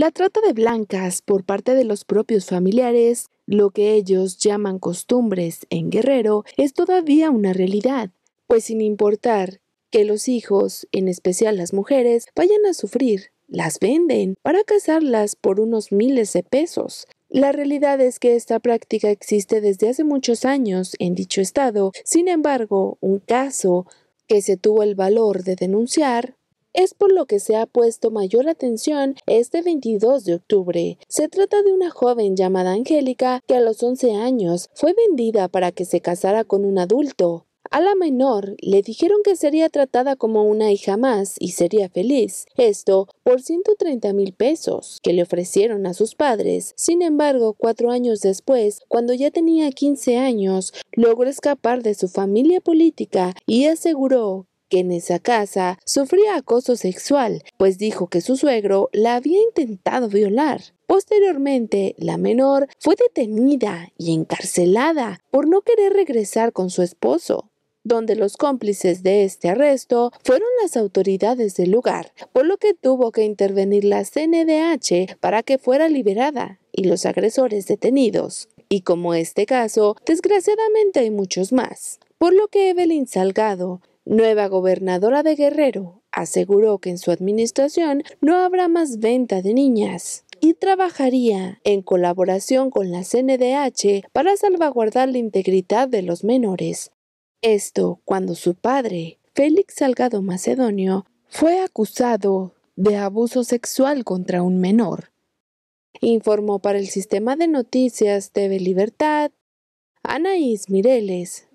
La trata de blancas por parte de los propios familiares, lo que ellos llaman costumbres en Guerrero, es todavía una realidad, pues sin importar que los hijos, en especial las mujeres, vayan a sufrir, las venden para casarlas por unos miles de pesos. La realidad es que esta práctica existe desde hace muchos años en dicho estado, sin embargo, un caso que se tuvo el valor de denunciar es por lo que se ha puesto mayor atención este 22 de octubre. Se trata de una joven llamada Angélica que a los 11 años fue vendida para que se casara con un adulto. A la menor le dijeron que sería tratada como una hija más y sería feliz, esto por 130 mil pesos que le ofrecieron a sus padres. Sin embargo, cuatro años después, cuando ya tenía 15 años, logró escapar de su familia política y aseguró que en esa casa sufría acoso sexual, pues dijo que su suegro la había intentado violar. Posteriormente, la menor fue detenida y encarcelada por no querer regresar con su esposo donde los cómplices de este arresto fueron las autoridades del lugar, por lo que tuvo que intervenir la CNDH para que fuera liberada y los agresores detenidos. Y como este caso, desgraciadamente hay muchos más. Por lo que Evelyn Salgado Nueva gobernadora de Guerrero aseguró que en su administración no habrá más venta de niñas y trabajaría en colaboración con la CNDH para salvaguardar la integridad de los menores. Esto cuando su padre, Félix Salgado Macedonio, fue acusado de abuso sexual contra un menor. Informó para el sistema de noticias TV Libertad Anaís Mireles.